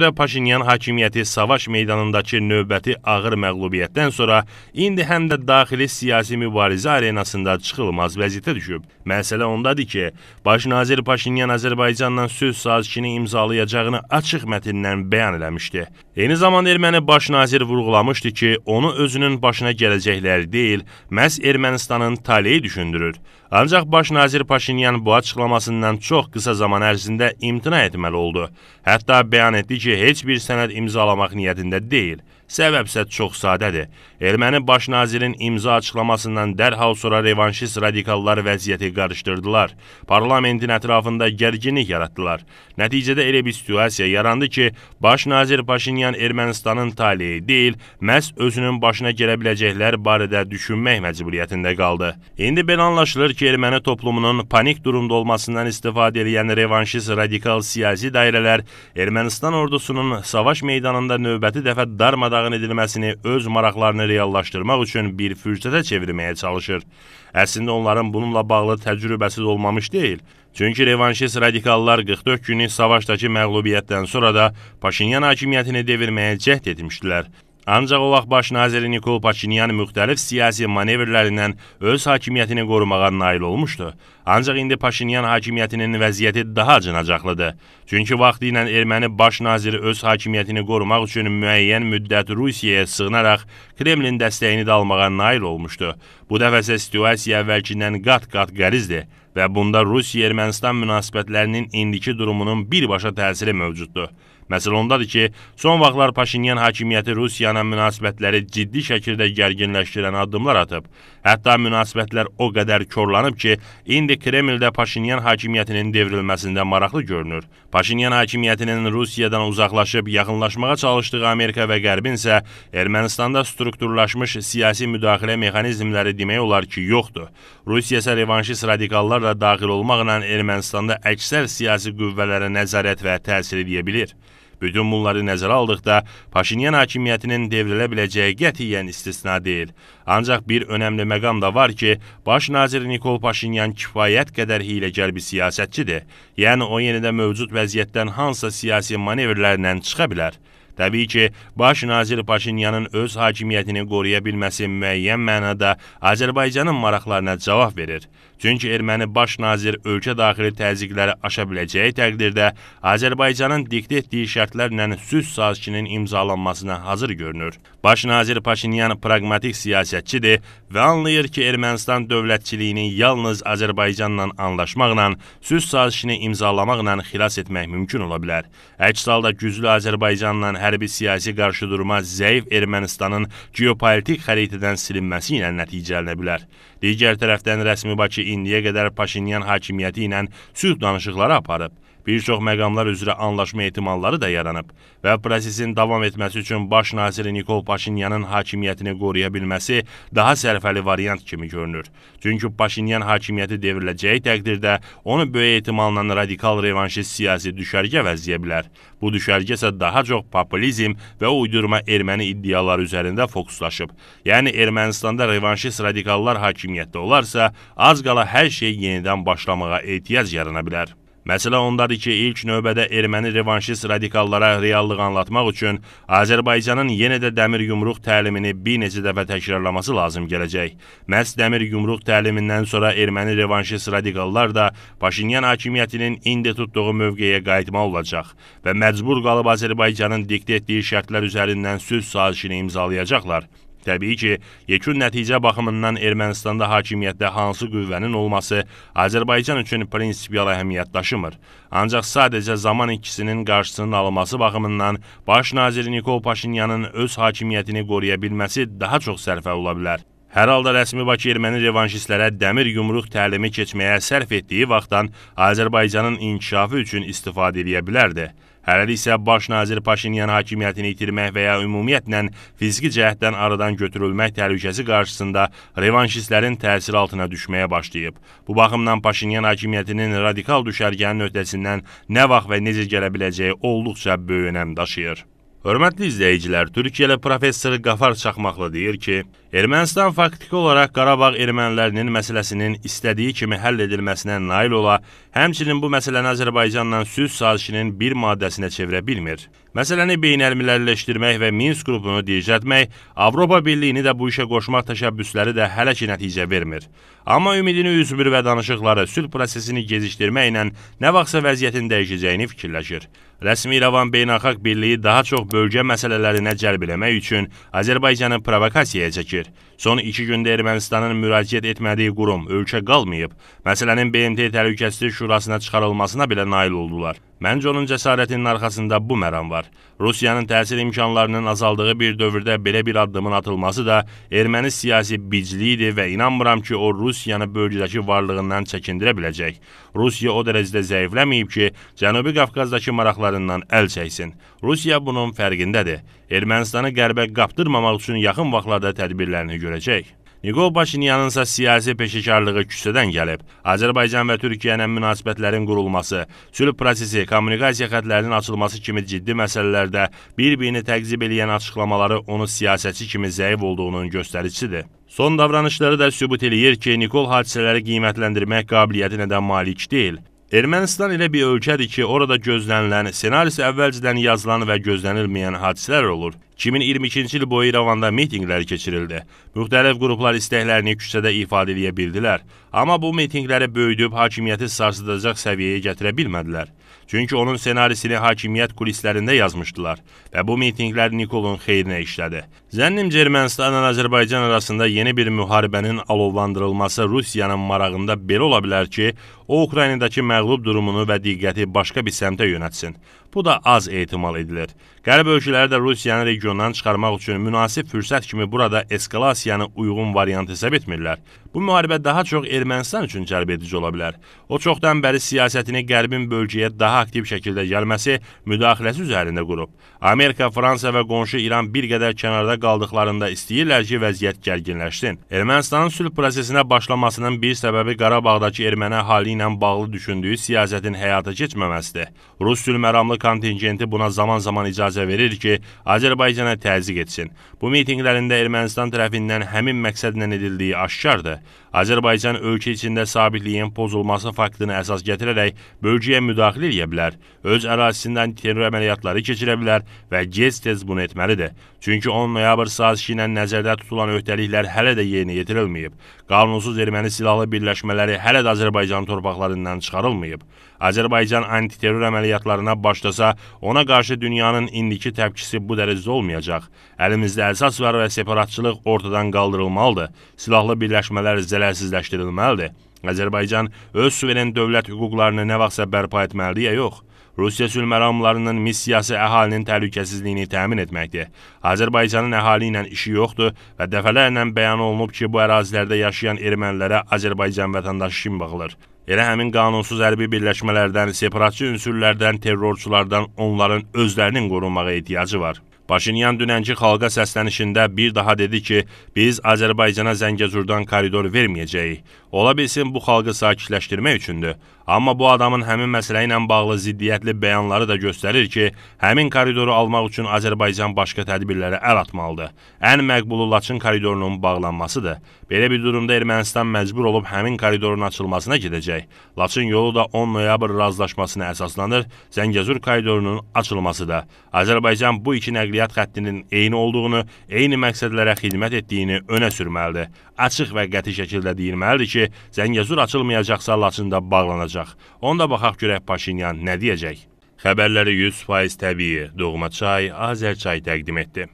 Hələ Paşinyan hakimiyyəti savaş meydanındakı növbəti ağır məğlubiyyətdən sonra indi həm də daxili siyasi mübarizə arenasında çıxılmaz vəziyyətə düşüb. Məsələ ondadır ki, baş nazir Paşinyan Azərbaycanla söz sazişini imzalayacağını açıq mətnindən bəyan eləmişdi. Eyni zamanda erməni baş nazir vurğulamışdı ki, onu özünün başına gələcəkləri deyil, məhz Ermənistanın taleyi düşündürür. Ancaq baş nazir Paşinyan bu açıqlamasından çox qısa zaman ərzində imtina etməli oldu. Hətta bəyan etdi ki, heç bir sənəd imzalamaq niyyətində deyil. Səbəbsə çox sadədir. Erməni baş nazirin imza açıqlamasından dərhal sonra revanşist radikallar vəziyyəti qarışdırdılar. Parlamentin ətrafında gərginlik yaratdılar. Nəticədə elə bir situasiya yarandı ki, baş nazir Paşinyan Ermənistanın taleyi deyil, məhz özünün başına gələ biləcəklər barədə düşünmək məcburiyyətində qaldı. İndi belə anlaşılır ki, erməni toplumunun panik durumda olmasından istifadə edən revanşist radikal siyasi dairələr Ermənistan ordusunun savaş meydanında növbəti dəfə darmadağın qadağan edilməsini öz maraqlarını reallaşdırmaq üçün bir fürsətə çevirməyə çalışır. Əslində onların bununla bağlı təcrübəsiz olmamış deyil. Çünki revanşist radikallar 44 günlük savaşdakı məğlubiyyətdən sonra da Paşinyan hakimiyyətini devirməyə cəhd etmişdilər. Ancaq o vaxt baş naziri Nikol Paşinyan müxtəlif siyasi manevrlərindən öz hakimiyyətini qorumağa nail olmuşdu. Ancaq indi Paşinyan hakimiyyətinin vəziyyəti daha acınacaqlıdır. Çünki vaxtı ilə erməni baş naziri öz hakimiyyətini qorumaq üçün müəyyən müddət Rusiyaya sığınaraq Kremlin dəstəyini də almağa nail olmuşdu. Bu dəfə isə situasiya əvvəlkindən qat-qat qərizdir və bunda Rusiya-Ermənistan münasibətlərinin indiki durumunun birbaşa təsiri mövcuddur. Məsələ ondadır ki, son vaxtlar Paşinyan hakimiyyəti Rusiya ilə münasibətləri ciddi şəkildə gərginləşdirən addımlar atıb. Hətta münasibətlər o qədər korlanıb ki, indi Kremldə Paşinyan hakimiyyətinin devrilməsində maraqlı görünür. Paşinyan hakimiyyətinin Rusiyadan uzaqlaşıb yaxınlaşmağa çalışdığı Amerika və Qərbin isə Ermənistanda strukturlaşmış siyasi müdaxilə mexanizmləri demək olar ki, yoxdur. Rusiya isə revanşist radikallar da daxil olmaqla Ermənistanda əksər siyasi qüvvələrə nəzarət və təsir edə bilir. Bütün bunları nəzərə aldıqda Paşinyan hakimiyyətinin devrilə biləcəyi qətiyyən istisna deyil. Ancaq bir önəmli məqam da var ki, baş nazir Nikol Paşinyan kifayət qədər hiləgər bir siyasətçidir. Yəni o yenidə mövcud vəziyyətdən hansısa siyasi manevrlərlə çıxa bilər. Təbii ki, baş nazir Paşinyanın öz hakimiyyətini qoruya bilməsi müəyyən mənada Azərbaycanın maraqlarına cavab verir. Çünki erməni baş nazir ölkə daxili təzyiqləri aşa biləcəyi təqdirdə Azərbaycanın diktə etdiyi şərtlərlə sülh sazişinin imzalanmasına hazır görünür. Baş nazir Paşinyan praqmatik siyasətçidir və anlayır ki, Ermənistan dövlətçiliyini yalnız Azərbaycanla anlaşmaqla, sülh sazişini imzalamaqla xilas etmək mümkün ola bilər. Əks halda güclü Azərbaycanla hər hərbi siyasi qarşıdurma zəif Ermənistanın geopolitik xəritədən silinməsi ilə nəticələnə bilər. Digər tərəfdən rəsmi Bakı indiyə qədər Paşinyan hakimiyyəti ilə sülh danışıqları aparıb bir çox məqamlar üzrə anlaşma ehtimalları da yaranıb və prosesin davam etməsi üçün baş naziri Nikol Paşinyanın hakimiyyətini qoruya bilməsi daha sərfəli variant kimi görünür. Çünki Paşinyan hakimiyyəti devriləcəyi təqdirdə onu böyük ehtimalla radikal revanşist siyasi düşərgə vəziyə bilər. Bu düşərgə isə daha çox populizm və uydurma erməni iddiaları üzərində fokuslaşıb. Yəni Ermənistanda revanşist radikallar hakimiyyətdə olarsa, az qala hər şey yenidən başlamağa ehtiyac yarana bilər. Məsələ ondadır ki, ilk növbədə erməni revanşist radikallara reallıq anlatmaq üçün Azərbaycanın yenə də dəmir yumruq təlimini bir neçə dəfə təkrarlaması lazım gələcək. Məhz dəmir yumruq təlimindən sonra erməni revanşist radikallar da Paşinyan hakimiyyətinin indi tutduğu mövqeyə qayıtma olacaq və məcbur qalıb Azərbaycanın diktə etdiyi şərtlər üzərindən sülh sazişini imzalayacaqlar. Təbii ki, yekun nəticə baxımından Ermənistanda hakimiyyətdə hansı qüvvənin olması Azərbaycan üçün prinsipial əhəmiyyət daşımır. Ancaq sadəcə zaman ikisinin qarşısının alınması baxımından baş nazir Nikol Paşinyanın öz hakimiyyətini qoruya bilməsi daha çox sərfə ola bilər. Hər halda rəsmi Bakı erməni revanşistlərə dəmir yumruq təlimi keçməyə sərf etdiyi vaxtdan Azərbaycanın inkişafı üçün istifadə edə bilərdi. Hələlik isə baş nazir Paşinyan hakimiyyətini itirmək və ya ümumiyyətlə fiziki cəhətdən aradan götürülmək təhlükəsi qarşısında revanşistlərin təsir altına düşməyə başlayıb. Bu baxımdan Paşinyan hakimiyyətinin radikal düşərgənin öhdəsindən nə vaxt və necə gələ biləcəyi olduqca böyük önəm daşıyır. Hörmətli izləyicilər, Türkiyəli professor Qafar Çaxmaqlı deyir ki, Ermənistan faktiki olaraq Qarabağ ermənilərinin məsələsinin istədiyi kimi həll edilməsinə nail ola, həmçinin bu məsələni Azərbaycanla sülh sazişinin bir maddəsinə çevirə bilmir. Məsələni beynəlmiləriləşdirmək və Minsk qrupunu diricətmək, Avropa Birliyini də bu işə qoşmaq təşəbbüsləri də hələ ki nəticə vermir. Amma ümidini üzmür və danışıqları sülh prosesini gecikdirməklə nə vaxtsa vəziyyətin dəyişəcəyini fikirləşir. Rəsmi İrəvan Beynəlxalq Birliyi daha çox bölgə məsələlərinə cəlb eləmək üçün Azərbaycanı provokasiyaya çəkir. Son iki gündə Ermənistanın müraciət etmədiyi qurum, ölkə qalmayıb, məsələnin BMT Təhlükəsizlik Şurasına çıxarılmasına belə nail oldular. Məncə onun cəsarətinin arxasında bu məram var. Rusiyanın təsir imkanlarının azaldığı bir dövrdə belə bir addımın atılması da erməni siyasi bicliyidir və inanmıram ki, o Rusiyanı bölgədəki varlığından çəkindirə biləcək. Rusiya o dərəcədə zəifləməyib ki, Cənubi Qafqazdakı maraqlarından əl çəksin. Rusiya bunun fərqindədir. Ermənistanı qərbə qapdırmamaq üçün yaxın vaxtlarda tədbirlərini görəcək. Nikol Paşinyanınsa siyasi peşəkarlığı küçədən gəlib. Azərbaycan və Türkiyənin münasibətlərin qurulması, sülh prosesi, kommunikasiya xətlərinin açılması kimi ciddi məsələlərdə bir-birini təqzib eləyən açıqlamaları onu siyasətçi kimi zəif olduğunun göstəricisidir. Son davranışları da sübut eləyir ki, Nikol hadisələri qiymətləndirmək qabiliyyətinə də malik deyil. Ermənistan elə bir ölkədir ki, orada gözlənilən, ssenarisi əvvəlcədən yazılan və gözlənilməyən hadisələr olur. 2022-ci il boyu İrəvanda mitinqlər keçirildi. Müxtəlif qruplar istəklərini küçədə ifadə edə bildilər, amma bu mitinqləri böyüdüb hakimiyyəti sarsıdacaq səviyyəyə gətirə bilmədilər. Çünki onun ssenarisini hakimiyyət kulislərində yazmışdılar və bu mitinqlər Nikolun xeyrinə işlədi. Zənnimcə Ermənistanla Azərbaycan arasında yeni bir müharibənin alovlandırılması Rusiyanın marağında belə ola bilər ki, o Ukraynadakı məğlub durumunu və diqqəti başqa bir səmtə yönətsin. Bu da az ehtimal edilir. Qərb ölkələri də Rusiyanı regiondan çıxarmaq üçün münasib fürsət kimi burada eskalasiyanı uyğun variant hesab etmirlər. Bu müharibə daha çox Ermənistan üçün cəlb edici ola bilər. O çoxdan bəri siyasətini Qərbin bölgəyə daha aktiv şəkildə gəlməsi, müdaxiləsi üzərində qurub. Amerika, Fransa və qonşu İran bir qədər kənarda qaldıqlarında istəyirlər ki, vəziyyət gərginləşsin. Ermənistanın sülh prosesinə başlamasının bir səbəbi Qarabağdakı erməni əhali ilə bağlı düşündüyü siyasətin həyata keçməməsidir. Rus sülməramlı kontingenti buna zaman-zaman icazə verir ki, Azərbaycana təzyiq etsin. Bu mitinqlərində Ermənistan tərəfindən həmin məqsədlə edildiyi aşkardır. Azərbaycan ölkə içində sabitliyin pozulması faktını əsas gətirərək bölgəyə müdaxilə edə bilər, öz ərazisindən terror əməliyyatları keçirə bilər və gec-tez bunu etməlidir. Çünki 10 noyabr sazişi ilə nəzərdə tutulan öhdəliklər hələ də yerinə yetirilməyib. Qanunsuz erməni silahlı birləşmələri hələ də Azərbaycan torpaqlarından çıxarılmayıb. Azərbaycan antiterror əməliyyatlarına başlasa, ona qarşı dünyanın indiki təpkisi bu dərəcədə olmayacaq. Əlimizdə əsas var və separatçılıq ortadan qaldırılmalıdır. Silahlı birləşmələr zələ zərərsizləşdirilməlidir. Azərbaycan öz suveren dövlət hüquqlarını nə vaxtsa bərpa etməlidir ya yox? Rusiya sülh məramlarının missiyası əhalinin təhlükəsizliyini təmin etməkdir. Azərbaycanın əhali ilə işi yoxdur və dəfələrlə bəyan olunub ki, bu ərazilərdə yaşayan ermənilərə Azərbaycan vətəndaşı kimi baxılır. Elə həmin qanunsuz hərbi birləşmələrdən, separatçı ünsürlərdən, terrorçulardan onların özlərinin qorunmağa ehtiyacı var. Paşinyan dünənki xalqa səslənişində bir daha dedi ki, biz Azərbaycana Zəngəzurdan koridor verməyəcəyik. Ola bilsin bu xalqı sakitləşdirmək üçündür. Amma bu adamın həmin məsələ ilə bağlı ziddiyyətli bəyanları da göstərir ki, həmin koridoru almaq üçün Azərbaycan başqa tədbirlərə əl atmalıdır. Ən məqbulu Laçın koridorunun bağlanmasıdır. Belə bir durumda Ermənistan məcbur olub həmin koridorun açılmasına gedəcək. Laçın yolu da 10 noyabr razılaşmasına əsaslanır, Zəngəzur koridorunun açılması da. Azərbaycan bu iki nəqliyyat xəttinin eyni olduğunu, eyni məqsədlərə xidmət etdiyini önə sürməlidir açıq və qəti şəkildə deyilməlidir ki, Zəngəzur açılmayacaqsa Laçında bağlanacaq. Onda baxaq görək Paşinyan nə deyəcək. Xəbərləri 100% təbii Doğma çay, Azərçay təqdim etdi.